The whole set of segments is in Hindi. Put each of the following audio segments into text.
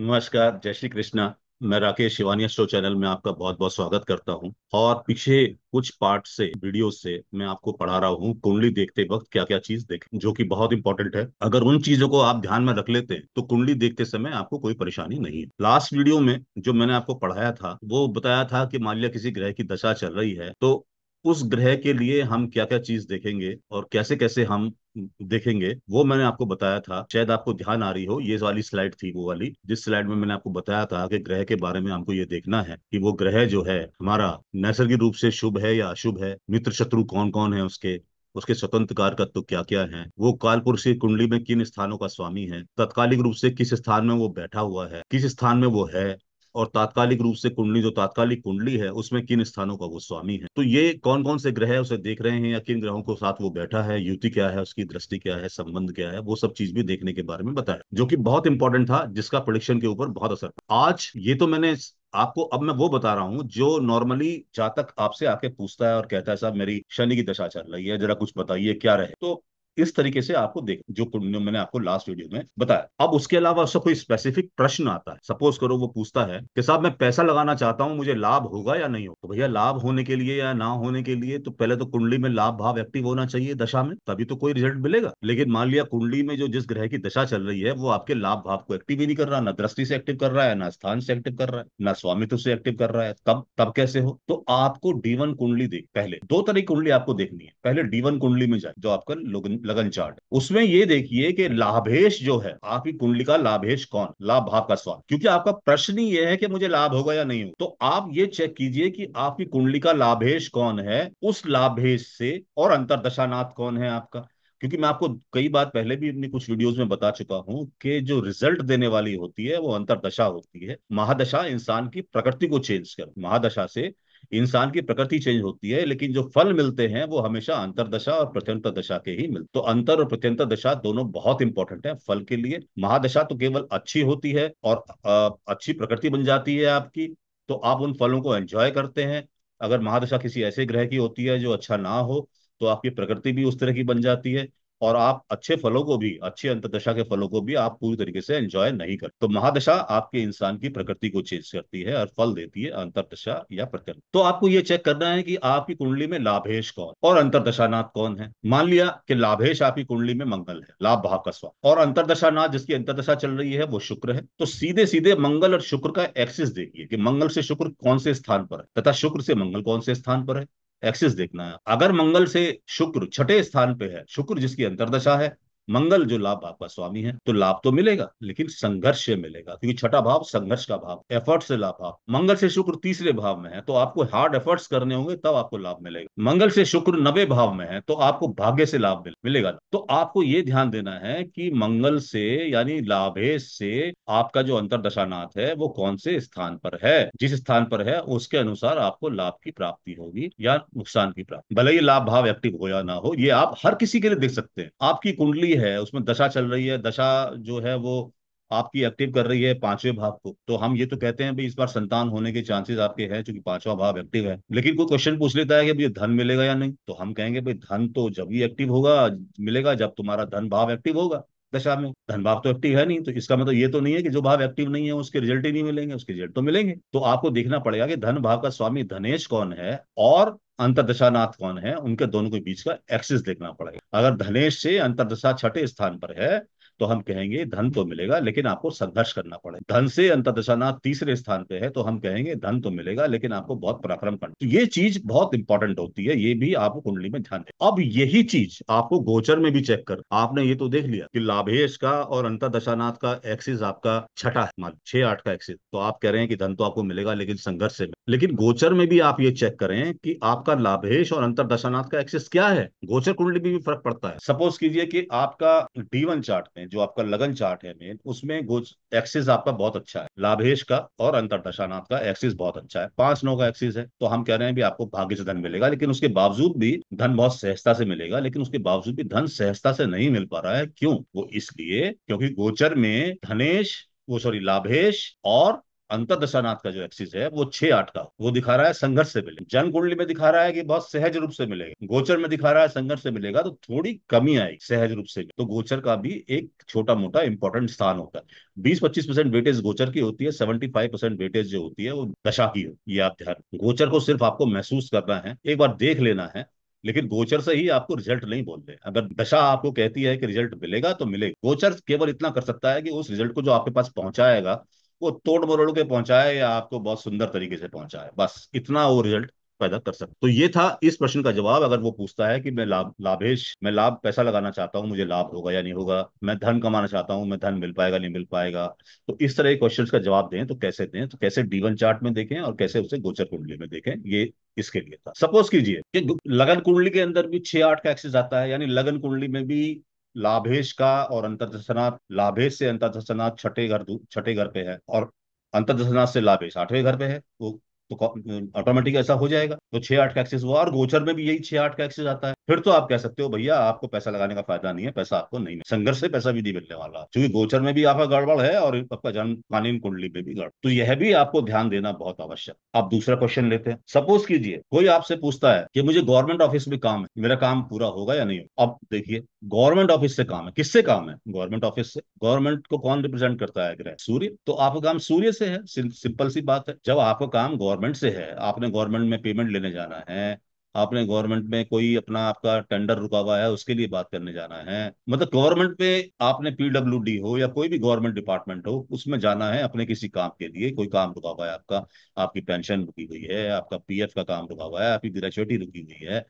नमस्कार जय श्री कृष्णा मैं राकेश शिवानी शो चैनल में आपका बहुत बहुत स्वागत करता हूं और पीछे कुछ पार्ट से वीडियो से मैं आपको पढ़ा रहा हूं कुंडली देखते वक्त क्या क्या चीज देखें जो कि बहुत इंपॉर्टेंट है अगर उन चीजों को आप ध्यान में रख लेते हैं तो कुंडली देखते समय आपको कोई परेशानी नहीं है लास्ट वीडियो में जो मैंने आपको पढ़ाया था वो बताया था कि मान लिया किसी ग्रह की दशा चल रही है तो उस ग्रह के लिए हम क्या क्या चीज देखेंगे और कैसे कैसे हम देखेंगे वो मैंने आपको बताया था शायद आपको ध्यान आ रही हो ये वाली स्लाइड थी वो वाली जिस स्लाइड में मैंने आपको बताया था कि ग्रह के बारे में हमको ये देखना है कि वो ग्रह जो है हमारा नैसर्गिक रूप से शुभ है या अशुभ है मित्र शत्रु कौन कौन है उसके उसके स्वतंत्र कारकत्व तो क्या क्या है वो कालपुरुष की कुंडली में किन स्थानों का स्वामी है तत्कालिक रूप से किस स्थान में वो बैठा हुआ है किस स्थान में वो है और तात्कालिक रूप से कुंडली जो तात्कालिक कुंडली है उसमें किन स्थानों का वो स्वामी है तो ये कौन कौन से ग्रह उसे देख रहे हैं या किन ग्रहों के साथ वो बैठा है युति क्या है उसकी दृष्टि क्या है संबंध क्या है वो सब चीज भी देखने के बारे में बताया जो की बहुत इंपॉर्टेंट था जिसका प्रोडिक्शन के ऊपर बहुत असर आज ये तो मैंने आपको अब मैं वो बता रहा हूँ जो नॉर्मली जातक आपसे आके पूछता है और कहता है साहब मेरी शनि की दशा चल रही है जरा कुछ बताइए क्या रहे तो इस तरीके से आपको देख जो मैंने आपको लास्ट वीडियो में बताया अब उसके अलावा उसका कोई स्पेसिफिक प्रश्न आता है सपोज करो वो पूछता है कि साहब मैं पैसा लगाना चाहता हूँ मुझे लाभ होगा या नहीं होगा तो भैया लाभ होने के लिए या ना होने के लिए तो पहले तो कुंडली में लाभ भाव एक्टिव होना चाहिए दशा में तभी तो कोई रिजल्ट मिलेगा लेकिन मान लिया कुंडली में जो जिस ग्रह की दशा चल रही है वो आपके लाभ भाव को एक्टिव ही नहीं कर रहा ना दृष्टि से एक्टिव कर रहा है ना स्थान से एक्टिव कर रहा है ना स्वामित्व से एक्टिव कर रहा है तब तब कैसे हो तो आपको डीवन कुंडली देख पहले दो तरह की कुंडली आपको देखनी है पहले डीवन कुंडली में जाए जो आपका लगन चार्ट उसमें ये देखिए कि लाभेश जो है आपकी कुंडली का लाभेश कौन लाभ भाव का स्वाद क्योंकि आपका प्रश्न ही ये है कि मुझे लाभ होगा या नहीं होगा तो आप ये चेक कीजिए कि आपकी कुंडली का लाभेश कौन है उस लाभेश से और अंतरदशानाथ कौन है आपका क्योंकि मैं आपको कई बार पहले भी अपनी कुछ वीडियोस में बता चुका हूं कि जो रिजल्ट देने वाली होती है वो अंतरदशा होती है महादशा इंसान की प्रकृति को चेंज कर महादशा से इंसान की प्रकृति चेंज होती है लेकिन जो फल मिलते हैं वो हमेशा अंतरदशा और प्रत्यंतर दशा के ही मिलते तो अंतर और प्रत्यंतर दशा दोनों बहुत इंपॉर्टेंट है फल के लिए महादशा तो केवल अच्छी होती है और अच्छी प्रकृति बन जाती है आपकी तो आप उन फलों को एंजॉय करते हैं अगर महादशा किसी ऐसे ग्रह की होती है जो अच्छा ना हो तो आपकी प्रकृति भी उस तरह की बन जाती है और आप अच्छे फलों को भी अच्छे अंतदशा के फलों को भी आप पूरी तरीके से एंजॉय नहीं करते तो महादशा आपके इंसान की प्रकृति को चेंज करती है और फल देती है अंतरदशा या प्रकृति तो आपको ये चेक करना है कि आपकी कुंडली में लाभेश कौन और अंतरदशानाथ कौन है मान लिया कि लाभेश आपकी कुंडली में मंगल है लाभ भाव का स्वाद और अंतरदशानाथ जिसकी अंतरदशा चल रही है वो शुक्र है तो सीधे सीधे मंगल और शुक्र का एक्सिस देखिए कि मंगल से शुक्र कौन से स्थान पर है तथा शुक्र से मंगल कौन से स्थान पर है एक्सिस देखना है अगर मंगल से शुक्र छठे स्थान पे है शुक्र जिसकी अंतरदशा है मंगल जो लाभ आपका स्वामी है तो लाभ तो मिलेगा लेकिन संघर्ष से मिलेगा क्योंकि छठा भाव संघर्ष का भाव एफर्ट से लाभ भाव मंगल से शुक्र तीसरे भाव में है तो आपको हार्ड एफर्ट्स करने होंगे तब आपको लाभ मिलेगा मंगल से शुक्र नवे भाव में है तो आपको भाग्य से लाभ मिलेगा तो आपको ये ध्यान देना है कि मंगल से यानी लाभेश से आपका जो अंतरदशानाथ है वो कौन से स्थान पर है जिस स्थान पर है उसके अनुसार आपको लाभ की प्राप्ति होगी या नुकसान की प्राप्ति भले ही लाभ भाव एक्टिव हो या ना हो ये आप हर किसी के लिए देख सकते हैं आपकी कुंडली है उसमें दशा चल रही है दशा जो है वो आपकी एक्टिव कर रही है पांचवें भाव को तो हम ये तो कहते हैं भाई इस बार संतान होने के चांसेस आपके हैं क्योंकि पांचवा भाव एक्टिव है लेकिन कोई क्वेश्चन पूछ लेता है कि भैया धन मिलेगा या नहीं तो हम कहेंगे भाई धन तो जब ही एक्टिव होगा मिलेगा जब तुम्हारा धन भाव एक्टिव होगा दशा में धन भाव तो एक्टिव है नहीं तो इसका मतलब ये तो नहीं है कि जो भाव एक्टिव नहीं है उसके रिजल्ट ही नहीं मिलेंगे उसके रिजल्ट तो मिलेंगे तो आपको देखना पड़ेगा कि धन भाव का स्वामी धनेश कौन है और अंतरदशानाथ कौन है उनके दोनों के बीच का एक्सिस देखना पड़ेगा अगर धनेश से अंतरदशा छठे स्थान पर है तो हम कहेंगे धन तो मिलेगा लेकिन आपको संघर्ष करना पड़ेगा धन से अंतरदशानाथ तीसरे स्थान पे है तो हम कहेंगे धन तो मिलेगा लेकिन आपको बहुत पराक्रम करना तो ये चीज बहुत इंपॉर्टेंट होती है ये भी आपको कुंडली में ध्यान अब यही चीज आपको गोचर में भी चेक कर आपने ये तो देख लिया कि लाभेश का और अंतरदशानाथ का एक्सिस आपका छठा है छह आठ का एक्सिस तो आप कह रहे हैं कि धन तो आपको मिलेगा लेकिन संघर्ष से लेकिन गोचर में भी आप ये चेक करें कि आपका लाभेश और अंतरदशानाथ का एक्सिस क्या है गोचर कुंडली में भी फर्क पड़ता है सपोज कीजिए कि आपका डी चार्ट में जो आपका लगन चार्ट है मेन उसमें एक्सिस आपका बहुत अच्छा है लाभेश का और अंतरदशानाथ का एक्सिस बहुत अच्छा है पांच नौ का एक्सिस है तो हम कह रहे हैं भी आपको भाग्य से धन मिलेगा लेकिन उसके बावजूद भी धन बहुत सहजता से मिलेगा लेकिन उसके बावजूद भी धन सहजता से नहीं मिल पा रहा है क्यों वो इसलिए क्योंकि गोचर में धनेश वो सॉरी लाभेश और अंतर नाथ का जो एक्सिस है वो छह आठ का वो दिखा रहा है संघर्ष से मिले जन कुंडली में दिखा रहा है कि बहुत सहज रूप से मिलेगा गोचर में दिखा रहा है संघर्ष से मिलेगा तो थोड़ी कमी आएगी सहज रूप से तो गोचर का भी एक छोटा मोटा इंपॉर्टेंट स्थान होता है बीस पच्चीस परसेंट वेटेज गोचर की होती है सेवेंटी फाइव परसेंट वेटेज जो होती है वो दशा की होती है आप ध्यान गोचर को सिर्फ आपको महसूस करना है एक बार देख लेना है लेकिन गोचर से ही आपको रिजल्ट नहीं बोलते अगर दशा आपको कहती है कि रिजल्ट मिलेगा तो मिलेगा गोचर केवल इतना कर सकता है कि उस रिजल्ट को जो आपके पास पहुंचाएगा वो तोड़ मरोड़ के पहुंचाए या आपको बहुत सुंदर तरीके से पहुंचाए बस इतना वो रिजल्ट पैदा कर सकते तो ये था इस प्रश्न का जवाब अगर वो पूछता है कि मैं लाभ लाभेश मैं लाभ पैसा लगाना चाहता हूँ मुझे लाभ होगा या नहीं होगा मैं धन कमाना चाहता हूँ मैं धन मिल पाएगा नहीं मिल पाएगा तो इस तरह के क्वेश्चन का जवाब दें तो कैसे दें तो कैसे डीवन चार्ट में देखें और कैसे उसे गोचर कुंडली में देखें ये इसके लिए था सपोज कीजिए कि लगन कुंडली के अंदर भी छह आठ का एक्सेस आता है यानी लगन कुंडली में भी लाभेश का और अंतर्दशनाथ लाभेश से अंतर्दशनाथ छठे घर छठे घर पे है और अंतर्दशनाथ से लाभेश आठवें घर पे है वो तो ऑटोमेटिक ऐसा हो जाएगा तो छह आठ का एक्सेस हुआ और गोचर में भी यही छह आठ का एक्सेस आता है फिर तो आप कह सकते हो भैया आपको पैसा लगाने का फायदा नहीं है पैसा आपको नहीं संघर्ष से पैसा भी नहीं मिलने वाला क्योंकि गोचर में भी आपका गड़बड़ है और आपका जन्म कानीन कुंडली में भी गड़बड़ तो यह भी आपको ध्यान देना बहुत आवश्यक आप दूसरा क्वेश्चन लेते हैं सपोज कीजिए कोई आपसे पूछता है कि मुझे गवर्नमेंट ऑफिस में काम है मेरा काम पूरा होगा या नहीं होगा अब देखिए गवर्नमेंट ऑफिस से काम है किससे काम है गवर्नमेंट ऑफिस से गवर्नमेंट को कौन रिप्रेजेंट करता है ग्रह सूर्य तो आपका काम सूर्य से है सिंपल सी बात है जब आपका काम गवर्नमेंट से है आपने गवर्नमेंट में पेमेंट लेने जाना है आपने गवर्नमेंट में कोई अपना आपका टेंडर रुका हुआ है उसके लिए बात करने जाना है मतलब गवर्नमेंट पे आपने पीडब्ल्यू हो या कोई भी गवर्नमेंट डिपार्टमेंट हो उसमें जाना है अपने किसी काम के लिए कोई काम रुका हुआ है आपका आपकी पेंशन रुकी हुई है आपका पी का काम रुका हुआ है आपकी ग्रेचुएटी रुकी हुई है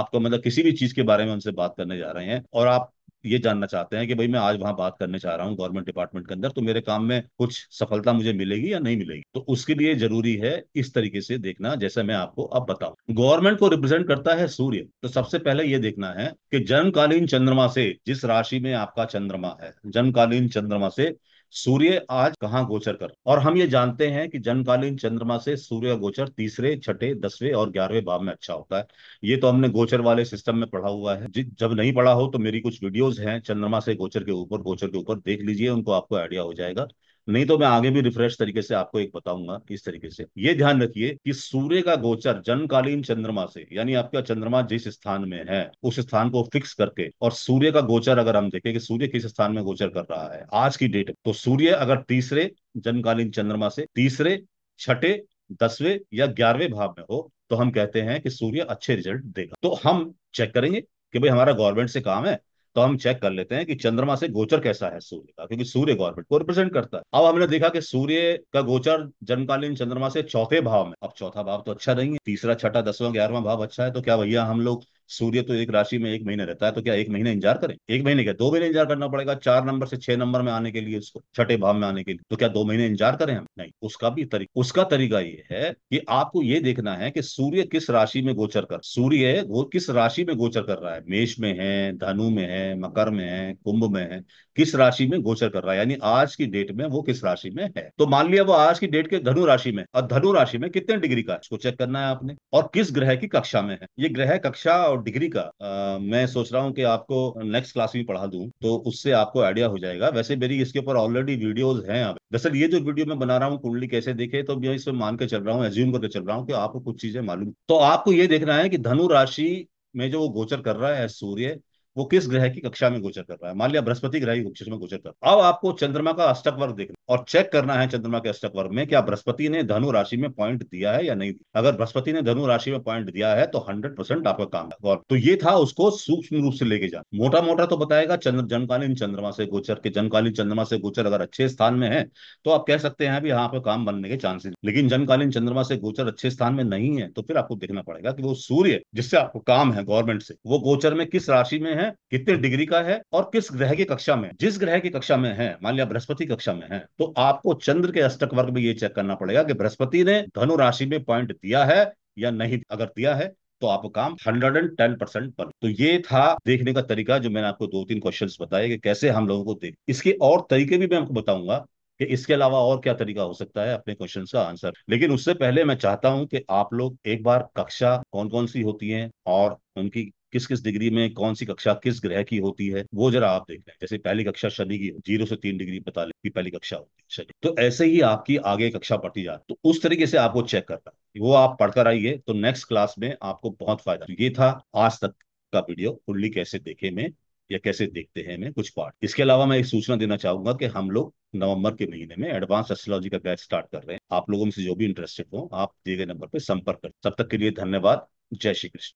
आपको मतलब किसी भी चीज के बारे में उनसे बात करने जा रहे हैं और आप ये जानना चाहते हैं कि भाई मैं आज वहां बात करने चाह रहा हूँ गवर्नमेंट डिपार्टमेंट के अंदर तो मेरे काम में कुछ सफलता मुझे मिलेगी या नहीं मिलेगी तो उसके लिए जरूरी है इस तरीके से देखना जैसे मैं आपको अब बताऊ गवर्नमेंट को रिप्रेजेंट करता है सूर्य तो सबसे पहले ये देखना है कि जन्मकालीन चंद्रमा से जिस राशि में आपका चंद्रमा है जन्मकालीन चंद्रमा से सूर्य आज कहाँ गोचर कर और हम ये जानते हैं कि जन्मकालीन चंद्रमा से सूर्य गोचर तीसरे छठे दसवें और ग्यारहवें भाव में अच्छा होता है ये तो हमने गोचर वाले सिस्टम में पढ़ा हुआ है जब नहीं पढ़ा हो तो मेरी कुछ वीडियोज हैं चंद्रमा से गोचर के ऊपर गोचर के ऊपर देख लीजिए उनको आपको आइडिया हो जाएगा नहीं तो मैं आगे भी रिफ्रेश तरीके से आपको एक बताऊंगा इस तरीके से ये ध्यान रखिए कि सूर्य का गोचर जनकालीन चंद्रमा से यानी आपका चंद्रमा जिस स्थान में है उस स्थान को फिक्स करके और सूर्य का गोचर अगर हम देखें कि सूर्य किस स्थान में गोचर कर रहा है आज की डेट तो सूर्य अगर तीसरे जनकालीन चंद्रमा से तीसरे छठे दसवें या ग्यारहवें भाव में हो तो हम कहते हैं कि सूर्य अच्छे रिजल्ट देगा तो हम चेक करेंगे कि भाई हमारा गवर्नमेंट से काम है तो हम चेक कर लेते हैं कि चंद्रमा से गोचर कैसा है सूर्य का क्योंकि सूर्य गवर्नमेंट को रिप्रेजेंट करता है अब हमने देखा कि सूर्य का गोचर जन्मकालीन चंद्रमा से चौथे भाव में अब चौथा भाव तो अच्छा नहीं है तीसरा छठा दसवां ग्यारहवां भाव अच्छा है तो क्या भैया हम लोग सूर्य तो एक राशि में एक महीने रहता है तो क्या एक महीने इंतजार करें एक महीने क्या दो महीने इंतजार करना पड़ेगा चार नंबर से छह नंबर में आने के लिए उसको छठे भाव में आने के लिए तो क्या दो महीने इंतजार करें हम नहीं उसका भी तरीका उसका तरीका ये है कि आपको ये देखना है कि सूर्य किस राशि में गोचर कर सूर्य किस राशि में गोचर कर रहा है मेष में है धनु में है मकर में है कुंभ में है किस राशि में गोचर कर रहा है यानी आज की डेट में वो किस राशि में है तो मान लिया वो आज की डेट के धनु राशि में और धनु राशि में कितने डिग्री का है उसको चेक करना है आपने और किस ग्रह की कक्षा में है ये ग्रह कक्षा और डिग्री का आ, मैं सोच रहा हूँ कि आपको नेक्स्ट क्लास में पढ़ा दूँ तो उससे आपको आइडिया हो जाएगा वैसे मेरी इसके ऊपर ऑलरेडी वीडियोज है दरअसल ये जो वीडियो मैं बना रहा हूँ कुंडली कैसे देखे तो मैं इसमें मान के चल रहा हूँ एज्यूम करके चल रहा हूँ कि आपको कुछ चीजें मालूम तो आपको ये देखना है कि धनु राशि में जो वो गोचर कर रहा है सूर्य वो किस ग्रह की कक्षा में गोचर कर रहा है मान लिया बृहस्पति ग्रह की कक्षा में गोचर कर अब आपको चंद्रमा का अष्टक वर्ग देखना और चेक करना है चंद्रमा के अष्टक वर्ग में क्या बृहस्पति ने धनु राशि में पॉइंट दिया है या नहीं अगर बृहस्पति ने धनु राशि में पॉइंट दिया है तो हंड्रेड परसेंट आपका काम है और तो ये था उसको सूक्ष्म रूप से लेके जाना मोटा मोटा तो बताएगा चंद्र जनकालीन चंद्रमा से गोचर के जनकालीन चंद्रमा से गोचर अगर अच्छे स्थान में है तो आप कह सकते हैं यहाँ पे काम बनने के चांसेस लेकिन जनकालीन चंद्रमा से गोचर अच्छे स्थान में नहीं है तो फिर आपको देखना पड़ेगा कि वो सूर्य जिससे आपको काम है गवर्नमेंट से वो गोचर में किस राशि में है है कितने डिग्री का है और किस ग्रह की कक्षा में जिस ग्रह की कक्षा में है मान लिया बृहस्पति कक्षा में है तो आपको चंद्र के अष्टक वर्ग में ये चेक करना पड़ेगा कि बृहस्पति ने धनु राशि में पॉइंट दिया है या नहीं अगर दिया है तो आप काम 110 परसेंट बन तो ये था देखने का तरीका जो मैंने आपको दो तीन क्वेश्चन बताए कि कैसे हम लोगों को देख इसके और तरीके भी मैं आपको बताऊंगा कि इसके अलावा और क्या तरीका हो सकता है अपने क्वेश्चन का आंसर लेकिन उससे पहले मैं चाहता हूं कि आप लोग एक बार कक्षा कौन कौन सी होती है और उनकी किस किस डिग्री में कौन सी कक्षा किस ग्रह की होती है वो जरा आप देख लें जैसे पहली कक्षा शनि की जीरो से तीन डिग्री बता ले पहली कक्षा होती है शनि तो ऐसे ही आपकी आगे कक्षा पढ़ती जा तो उस तरीके से आपको चेक करना वो आप पढ़कर आइए तो नेक्स्ट क्लास में आपको बहुत फायदा तो ये था आज तक का वीडियो कुंडली कैसे देखे में या कैसे देखते हैं मैं कुछ पार्ट इसके अलावा मैं एक सूचना देना चाहूंगा कि हम लोग नवंबर के महीने में एडवांस एस्ट्रोलॉजी का बैच स्टार्ट कर रहे हैं आप लोगों में से जो भी इंटरेस्टेड हो आप दिए गए नंबर पर संपर्क करें तब तक के लिए धन्यवाद जय श्री कृष्ण